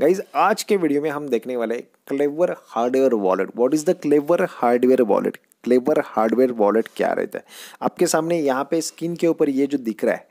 Guys आज के video में हम देखने वाले Klever hardware wallet what is the Klever hardware wallet Klever hardware wallet क्या रहता है आपके सामने यहाँ पे स्क्रीन के ऊपर ये जो दिख रहा है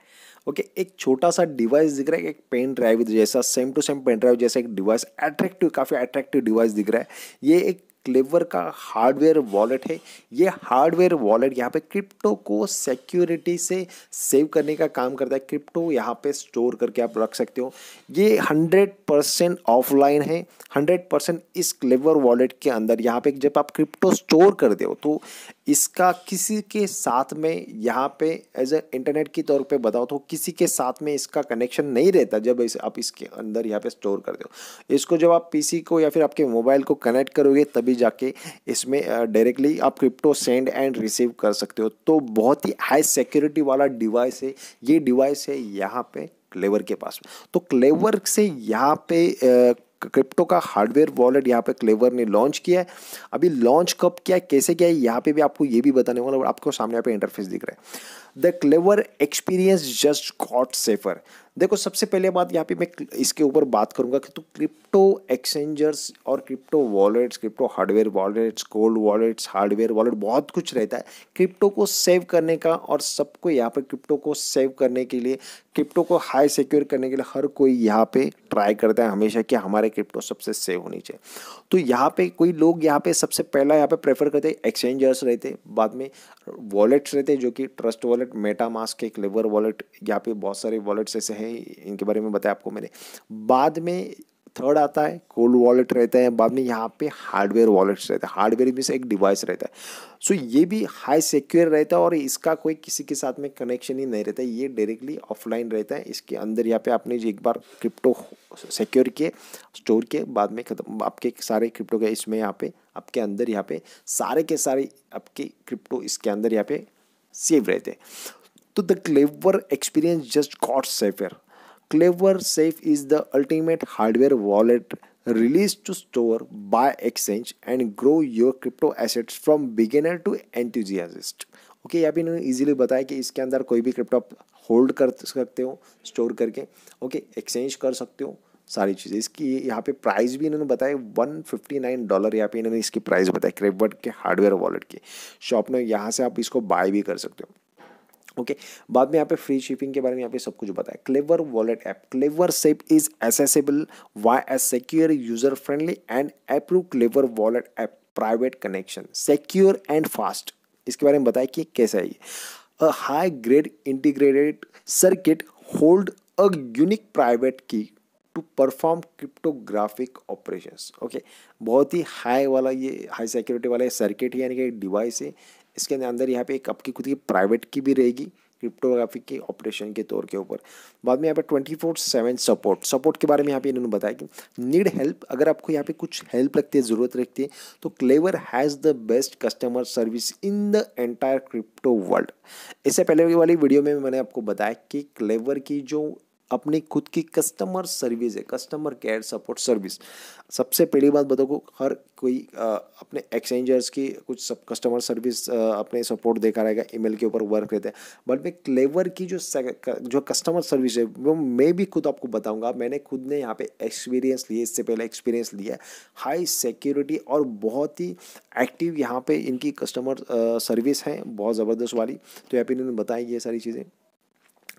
ओके okay, एक छोटा सा डिवाइस दिख रहा है एक पेन ड्राइव जैसा same to same pen drive जैसा एक डिवाइस अट्रैक्टिव काफ़ी अट्रैक्टिव डिवाइस दिख रहा है ये एक क्लेवर का हार्डवेयर वॉलेट है ये हार्डवेयर वॉलेट यहाँ पे क्रिप्टो को सिक्योरिटी से सेव करने का काम करता है क्रिप्टो यहाँ पे स्टोर करके आप रख सकते हो ये हंड्रेड परसेंट ऑफलाइन है हंड्रेड परसेंट इस क्लेवर वॉलेट के अंदर यहाँ पे जब आप क्रिप्टो स्टोर कर दे तो इसका किसी के साथ में यहाँ पे एज ए इंटरनेट के तौर पे बताओ तो किसी के साथ में इसका कनेक्शन नहीं रहता जब इस, आप इसके अंदर यहाँ पे स्टोर कर दो इसको जब आप पीसी को या फिर आपके मोबाइल को कनेक्ट करोगे तभी जाके इसमें डायरेक्टली आप क्रिप्टो सेंड एंड रिसीव कर सकते हो तो बहुत ही हाई सिक्योरिटी वाला डिवाइस है ये डिवाइस है यहाँ पे क्लेवर के पास तो क्लेवर से यहाँ पे क्रिप्टो का हार्डवेयर वॉलेट यहाँ पे क्लेवर ने लॉन्च किया है अभी लॉन्च कब किया है कैसे किया है यहाँ पे भी आपको ये भी बताने वाला आपको सामने यहाँ पे इंटरफेस दिख रहा है the Klever experience just got safer देखो सबसे पहले बात यहाँ पे मैं इसके ऊपर बात करूँगा कि तो क्रिप्टो एक्सचेंजर्स और crypto wallets crypto hardware wallets gold wallets hardware wallet बहुत कुछ रहता है क्रिप्टो को सेव करने का और सबको यहाँ पे क्रिप्टो को सेव करने के लिए क्रिप्टो को हाई सिक्योर करने के लिए हर कोई यहाँ पे ट्राई करता है हमेशा कि हमारे क्रिप्टो सबसे सेव होनी चाहिए तो यहाँ पे कोई लोग यहाँ पे सबसे पहला यहाँ पे प्रेफर करते एक्सचेंजर्स रहते बाद में वॉलेट्स रहते जो कि Trust wallet wallet MetaMask एक लेबर वॉलेट यहाँ पे बहुत सारे वॉलेट्स ऐसे हैं इनके बारे में बताया आपको मैंने बाद में थर्ड आता है कोल्ड वॉलेट रहता है बाद में यहाँ पे हार्डवेयर वॉलेट्स रहते हैं हार्डवेयर में से एक डिवाइस रहता है सो so, ये भी हाई सिक्योर रहता है और इसका कोई किसी के साथ में कनेक्शन ही नहीं रहता है ये डायरेक्टली ऑफलाइन रहता है इसके अंदर यहाँ पे आपने जो एक बार क्रिप्टो सिक्योर किए स्टोर किए बाद में खत्म आपके सारे क्रिप्टो के इसमें यहाँ पे आपके अंदर यहाँ पे सारे के सारे आपके क्रिप्टो इसके अंदर यहाँ पे सेव रहते तो the Klever experience just got safer Klever Safe is the ultimate hardware wallet release to store buy exchange and grow your crypto assets from beginner to enthusiast okay या भी इन्होंने इजीली बताया कि इसके अंदर कोई भी क्रिप्टो होल्ड कर सकते हो स्टोर करके ओके okay, एक्सचेंज कर सकते हो सारी चीज़ें इसकी यहाँ पे प्राइस भी इन्होंने बताया वन फिफ्टी नाइन डॉलर यहाँ पे इन्होंने इसकी प्राइस बताया क्रेबवर्ड के हार्डवेयर वॉलेट की शॉप में यहाँ से आप इसको बाय भी कर सकते हो ओके okay. बाद में यहाँ पे फ्री शिपिंग के बारे में यहाँ पे सब कुछ बताया Klever wallet app Klever Safe is accessible wise secure user friendly and approve Klever wallet app private connection secure and fast इसके बारे में बताया कि कैसा है ये a high grade integrated circuit hold a unique private key to perform cryptographic operations okay बहुत ही हाई वाला ये हाई सिक्योरिटी वाला सर्किट है यानी कि एक डिवाइस है इसके अंदर यहाँ पे एक आपकी खुद की प्राइवेट की भी रहेगी क्रिप्टोग्राफिक के ऑपरेशन के तौर के ऊपर बाद में यहाँ पे twenty four seven support support के बारे में यहाँ पे इन्होंने बताया कि नीड हेल्प अगर आपको यहाँ पे कुछ हेल्प लगती है ज़रूरत रखती है तो Klever has the best customer service in the entire crypto world इससे पहले वाली वीडियो में मैंने आपको बताया कि क्लेवर की जो अपनी खुद की कस्टमर सर्विस है कस्टमर केयर सपोर्ट सर्विस सबसे पहली बात बताओ हर कोई अपने एक्सचेंजर्स की कुछ सब कस्टमर सर्विस अपने सपोर्ट देखा रहेगा ईमेल के ऊपर वर्क रहते हैं बट मैं क्लेवर की जो जो कस्टमर सर्विस है वो मैं भी खुद आपको बताऊंगा मैंने खुद ने यहाँ पे एक्सपीरियंस लिए इससे पहले एक्सपीरियंस लिया है हाई सिक्योरिटी और बहुत ही एक्टिव यहाँ पे इनकी कस्टमर सर्विस है बहुत ज़बरदस्त वाली तो यहाँ पर इन्होंने बताई ये सारी चीज़ें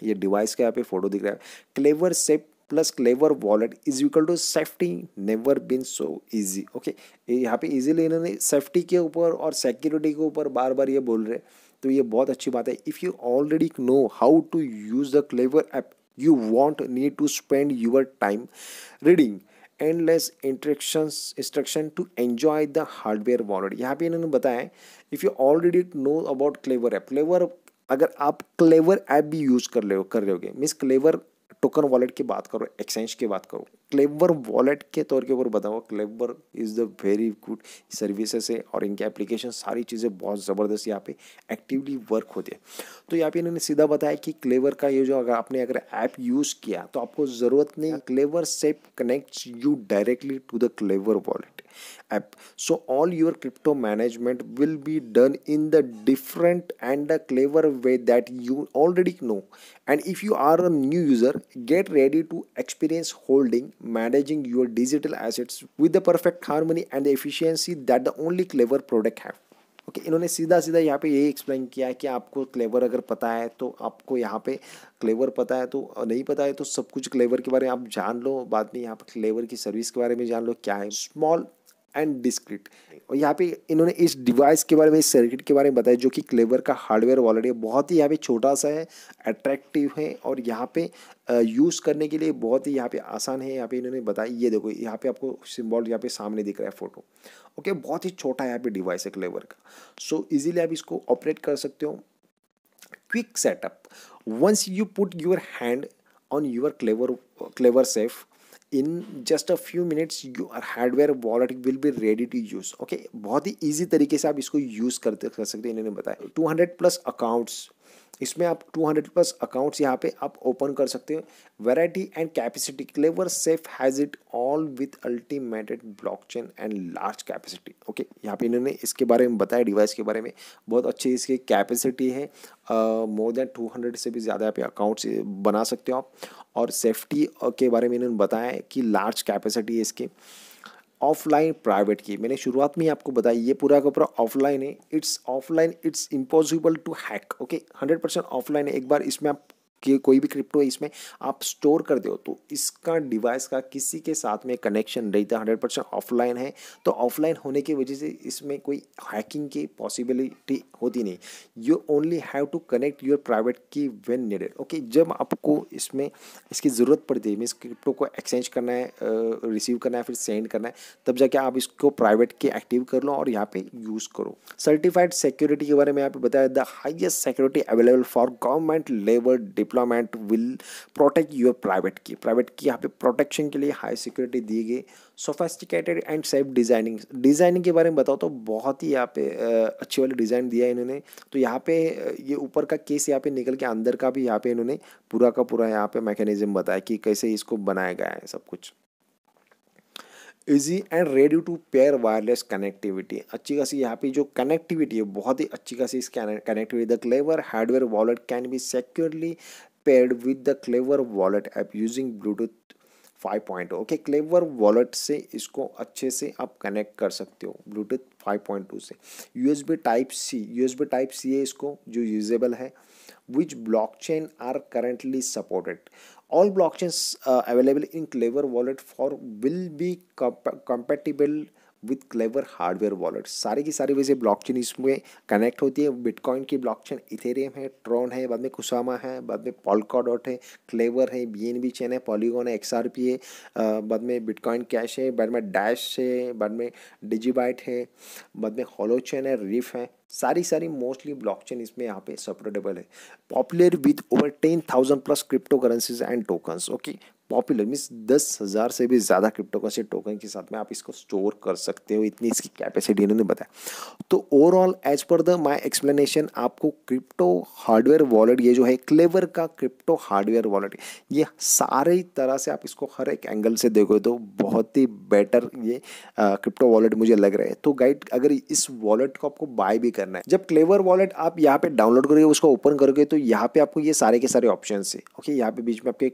ये डिवाइस का यहाँ पे फोटो दिख रहा है Klever Safe plus Klever wallet is equal to safety never been so easy okay यहाँ पे इजीली इन्होंने सेफ्टी के ऊपर और सिक्योरिटी के ऊपर बार बार ये बोल रहे तो ये बहुत अच्छी बात है if you already know how to use the Klever app you won't need to spend your time reading endless interaction instruction to enjoy the hardware wallet यहाँ पे इन्होंने बताया if you already know about Klever app Klever अगर आप clever app भी use कर ले कर रहे मिस क्लेवर टोकन वॉलेट की बात करो एक्सचेंज की बात करो क्लेवर वॉलेट के तौर के ऊपर बताओ Klever is the very good services है और इनके एप्लीकेशन सारी चीज़ें बहुत ज़बरदस्त यहाँ पे एक्टिवली वर्क होते हैं तो यहाँ पे इन्होंने सीधा बताया कि क्लेवर का ये जो अगर आपने अगर ऐप यूज़ किया तो आपको ज़रूरत नहीं क्लेवर हाँ। से connect you directly to the Klever wallet app so all your crypto management will be done in the different and a clever way that you already know and if you are a new user get ready to experience holding managing your digital assets with the perfect harmony and efficiency that the only clever product have okay okay, इन्होंने सीधा सीधा यहाँ पे यही explain किया है कि आपको क्लेवर अगर पता है तो आपको यहाँ पे क्लेवर पता है तो नहीं पता है तो सब कुछ क्लेवर के बारे में आप जान लो बाद में यहाँ पे क्लेवर की सर्विस के बारे में जान लो क्या है स्मॉल एंड डिस्क्रिट और यहाँ पे इन्होंने इस डिवाइस के बारे में इस सर्किट के बारे में बताया जो कि क्लेवर का हार्डवेयर वॉलेट है बहुत ही यहाँ पे छोटा सा है अट्रैक्टिव है और यहाँ पे यूज़ करने के लिए बहुत ही यहाँ पे आसान है यहाँ पे इन्होंने बताया ये देखो यहाँ पे आपको सिम्बॉल यहाँ पे सामने दिख रहा है फ़ोटो ओके बहुत ही छोटा यहाँ पे डिवाइस है क्लेवर का सो so, इजीली आप इसको ऑपरेट कर सकते हो quick setup once you put your hand on your Klever Klever Safe in just a few minutes your hardware wallet will be ready to use okay बहुत ही easy तरीके से आप इसको यूज़ करते कर सकते हैं इन्होंने बताया टू हंड्रेड प्लस अकाउंट्स इसमें आप 200 प्लस अकाउंट्स यहाँ पे आप ओपन कर सकते हो variety and capacity Klever Safe has it all with unlimited blockchain and large capacity okay यहाँ पे इन्होंने इसके बारे में बताया डिवाइस के बारे में बहुत अच्छी इसकी कैपेसिटी है मोर देन 200 से भी ज़्यादा आप अकाउंट्स बना सकते हो आप और सेफ्टी के बारे में इन्होंने बताया कि लार्ज कैपेसिटी है इसकी ऑफलाइन प्राइवेट की मैंने शुरुआत में ही आपको बताया ये पूरा का पूरा ऑफलाइन है it's offline it's impossible to hack okay hundred percent offline है एक बार इसमें आप कि कोई भी क्रिप्टो इसमें आप स्टोर कर दो तो इसका डिवाइस का किसी के साथ में कनेक्शन नहीं था हंड्रेड परसेंट ऑफलाइन है तो ऑफलाइन होने की वजह से इसमें कोई हैकिंग की पॉसिबिलिटी होती नहीं you only have to connect your private key when needed okay जब आपको इसमें इसकी ज़रूरत पड़ती है मीन क्रिप्टो को एक्सचेंज करना है रिसीव करना है फिर सेंड करना है तब जाके आप इसको प्राइवेट की एक्टिव कर लो और यहाँ पे यूज़ करो सर्टिफाइड सिक्योरिटी के बारे में यहाँ बताया the highest security available for government लेबर dip diplomat will protect your private key private key यहाँ पे प्रोटेक्शन के लिए हाई सिक्योरिटी दी गई sophisticated and safe designing designing के बारे में बताओ तो बहुत ही यहाँ पे अच्छे वाले डिज़ाइन दिया है इन्होंने तो यहाँ पे ये ऊपर का केस यहाँ पे निकल के अंदर का भी यहाँ पे इन्होंने पूरा का पूरा यहाँ पे मैकेनिज्म बताया कि कैसे इसको बनाया गया है सब कुछ easy and ready to pair wireless connectivity अच्छी खासी यहाँ पे जो कनेक्टिविटी है बहुत ही अच्छी खासी इस connectivity the Klever hardware wallet can be securely paired with the Klever wallet app using Bluetooth five point okay Klever wallet से इसको अच्छे से आप कनेक्ट कर सकते हो ब्लूटूथ फाइव पॉइंट टू से U S B type C U S B type C है इसको जो यूजेबल है which blockchain are currently supported all blockchains uh, available in clever wallet for will be comp- compatible with Klever hardware wallet सारे की सारी वजह chain इसमें connect होती है बिटकॉइन की ब्लॉक चेन इथेरियम है ट्रॉन है बाद में कुसामा है बाद में पॉलका डॉट है क्लेवर है बी एन बी चेन है पॉलीगोन है एक्स आर पी है बाद में बिटकॉइन कैश है बाद में डैश है बाद में डिजीबाइट है बाद में हॉलो चेन है रिफ है सारी सारी मोस्टली ब्लॉकचेन इसमें यहाँ पे सपोर्टेबल है popular with over ten thousand plus cryptocurrencies and tokens okay popular means दस हज़ार से भी ज़्यादा क्रिप्टो करेंसी टोकन के साथ में आप इसको स्टोर कर सकते हो इतनी इसकी कैपेसिटी इन्होंने बताया तो overall as per the my explanation आपको क्रिप्टो हार्डवेयर वॉलेट ये जो है क्लेवर का क्रिप्टो हार्डवेयर वॉलेट ये सारे तरह से आप इसको हर एक एंगल से देखो तो बहुत ही बेटर ये क्रिप्टो वॉलेट मुझे लग रहा है तो गाइड अगर इस वॉलेट को आपको बाय भी करना है जब क्लेवर वॉलेट आप यहाँ पर डाउनलोड करोगे उसको ओपन करोगे तो यहाँ पर आपको ये सारे के सारे ऑप्शन है ओके यहाँ पे बीच में आपके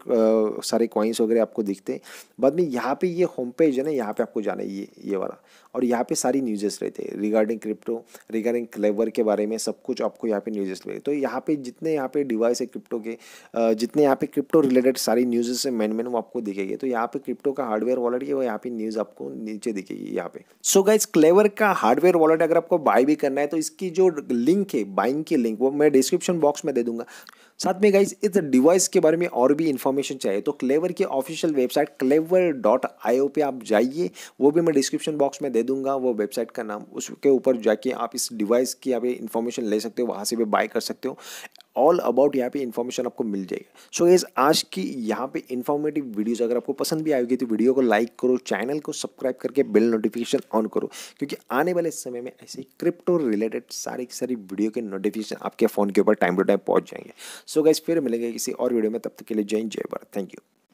सारे कॉइन कॉइन्स वगैरह आपको दिखते हैं बाद में यहाँ पे ये होम पेज है ना यहाँ पे आपको जाना है ये ये वाला और यहाँ पे सारी न्यूजेस रहते हैं रिगार्डिंग क्रिप्टो रिगार्डिंग क्लेवर के बारे में सब कुछ आपको यहाँ पे न्यूजेस मिले तो यहाँ पे जितने यहाँ पे डिवाइस है क्रिप्टो के जितने यहाँ पे क्रिप्टो रिलेटेड सारी न्यूजेस है मेन मेन वो आपको दिखेगी तो यहाँ पे क्रिप्टो का हार्डवेयर वॉलेट है वो यहाँ पे न्यूज़ आपको नीचे दिखेगी यहाँ पे सो गाइज क्लेवर का हार्डवेयर वॉलेट अगर आपको बाय भी करना है तो इसकी जो लिंक है बाइंग की लिंक वो मैं डिस्क्रिप्शन बॉक्स में दे दूंगा साथ में गाइज इस डिवाइस के बारे में और भी इन्फॉर्मेशन चाहिए तो क्लेवर की official website Klever dot I पे आप जाइए वो भी मैं डिस्क्रिप्शन बॉक्स में दे दूंगा वो वेबसाइट का नाम उसके ऊपर जाके आप इस डिवाइस की यहाँ पे इन्फॉर्मेशन ले सकते हो वहाँ से भी बाय कर सकते हो ऑल अबाउट यहाँ पे इन्फॉर्मेशन आपको मिल जाएगा सो so, एज आज की यहाँ पे इन्फॉर्मेटिव वीडियोस अगर आपको पसंद भी आएगी तो वीडियो को लाइक करो चैनल को सब्सक्राइब करके बिल नोटिफिकेशन ऑन करो क्योंकि आने वाले समय में ऐसे क्रिप्टो रिलेटेड सारी की सारी वीडियो के नोटिफिकेशन आपके फ़ोन के ऊपर टाइम टू टाइम पहुँच जाएंगे सो so, गाइज फिर मिलेंगे किसी और वीडियो में तब तक के लिए जय जय भारत थैंक यू